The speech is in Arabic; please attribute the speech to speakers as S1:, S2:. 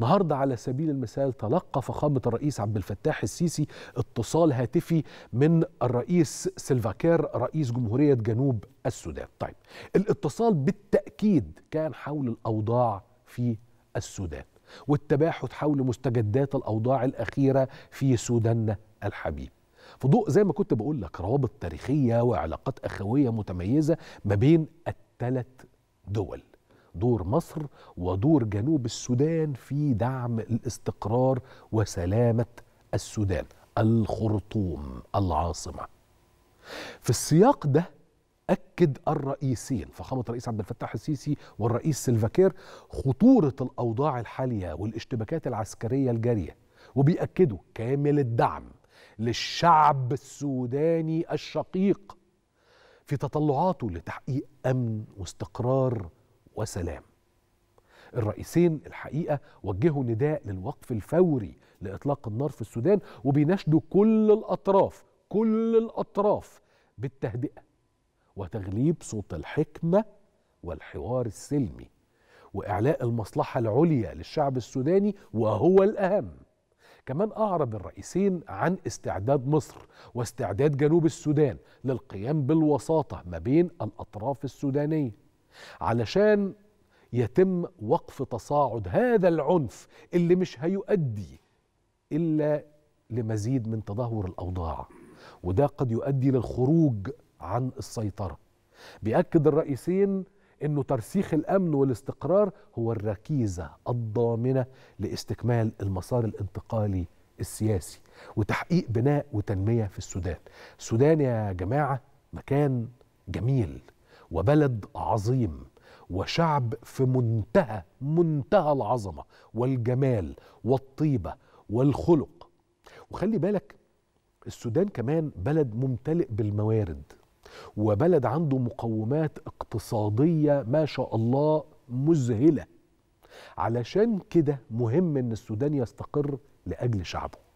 S1: النهارده على سبيل المثال تلقى فخامه الرئيس عبد الفتاح السيسي اتصال هاتفي من الرئيس سلفاكير رئيس جمهوريه جنوب السودان. طيب الاتصال بالتاكيد كان حول الاوضاع في السودان والتباحث حول مستجدات الاوضاع الاخيره في سوداننا الحبيب. في ضوء زي ما كنت بقول لك روابط تاريخيه وعلاقات اخويه متميزه ما بين الثلاث دول. دور مصر ودور جنوب السودان في دعم الاستقرار وسلامه السودان الخرطوم العاصمه في السياق ده اكد الرئيسين فخامه الرئيس عبد الفتاح السيسي والرئيس سلفاكير خطوره الاوضاع الحاليه والاشتباكات العسكريه الجاريه وبيأكدوا كامل الدعم للشعب السوداني الشقيق في تطلعاته لتحقيق امن واستقرار وسلام الرئيسين الحقيقه وجهوا نداء للوقف الفوري لاطلاق النار في السودان وبيناشدوا كل الاطراف كل الاطراف بالتهدئه وتغليب صوت الحكمه والحوار السلمي واعلاء المصلحه العليا للشعب السوداني وهو الاهم كمان اعرب الرئيسين عن استعداد مصر واستعداد جنوب السودان للقيام بالوساطه ما بين الاطراف السودانيه علشان يتم وقف تصاعد هذا العنف اللي مش هيؤدي الا لمزيد من تدهور الاوضاع وده قد يؤدي للخروج عن السيطره بياكد الرئيسين انه ترسيخ الامن والاستقرار هو الركيزه الضامنه لاستكمال المسار الانتقالي السياسي وتحقيق بناء وتنميه في السودان السودان يا جماعه مكان جميل وبلد عظيم وشعب في منتهى منتهى العظمه والجمال والطيبه والخلق وخلي بالك السودان كمان بلد ممتلئ بالموارد وبلد عنده مقومات اقتصاديه ما شاء الله مذهله علشان كده مهم ان السودان يستقر لاجل شعبه